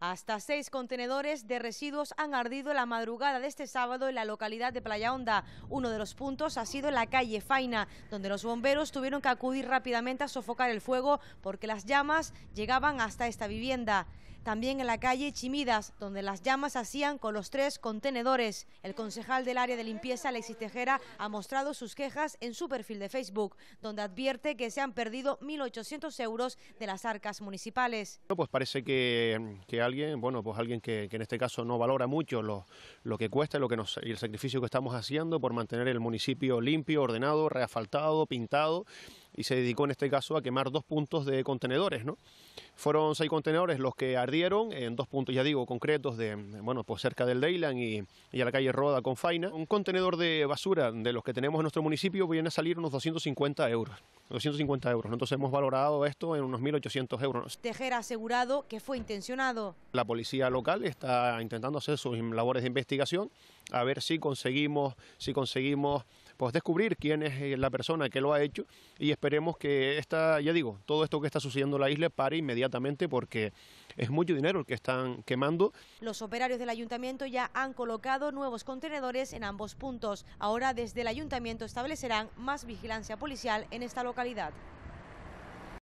Hasta seis contenedores de residuos han ardido la madrugada de este sábado en la localidad de Playa Honda. Uno de los puntos ha sido la calle Faina, donde los bomberos tuvieron que acudir rápidamente a sofocar el fuego porque las llamas llegaban hasta esta vivienda. También en la calle Chimidas, donde las llamas hacían con los tres contenedores. El concejal del área de limpieza, Alexis Tejera, ha mostrado sus quejas en su perfil de Facebook, donde advierte que se han perdido 1.800 euros de las arcas municipales. Pues parece que, que alguien, bueno, pues alguien que, en este caso no valora mucho lo, que cuesta lo que y el sacrificio que estamos haciendo por mantener el municipio limpio, ordenado, reasfaltado, pintado y se dedicó en este caso a quemar dos puntos de contenedores. ¿no? Fueron seis contenedores los que ardieron en dos puntos, ya digo, concretos de, bueno, pues cerca del Deyland y, a la calle Roda con Faina. Un contenedor de basura de los que tenemos en nuestro municipio viene a salir unos 250 euros. 250 euros. Entonces hemos valorado esto en unos 1.800 euros. Tejera asegurado que fue intencionado. La policía local está intentando hacer sus labores de investigación a ver si conseguimos, si conseguimos pues descubrir quién es eh, la persona que lo ha hecho y esperemos que esta, ya digo, todo esto que está sucediendo en la isla pare inmediatamente porque es mucho dinero el que están quemando. Los operarios del ayuntamiento ya han colocado nuevos contenedores en ambos puntos. Ahora desde el ayuntamiento establecerán más vigilancia policial en esta localidad.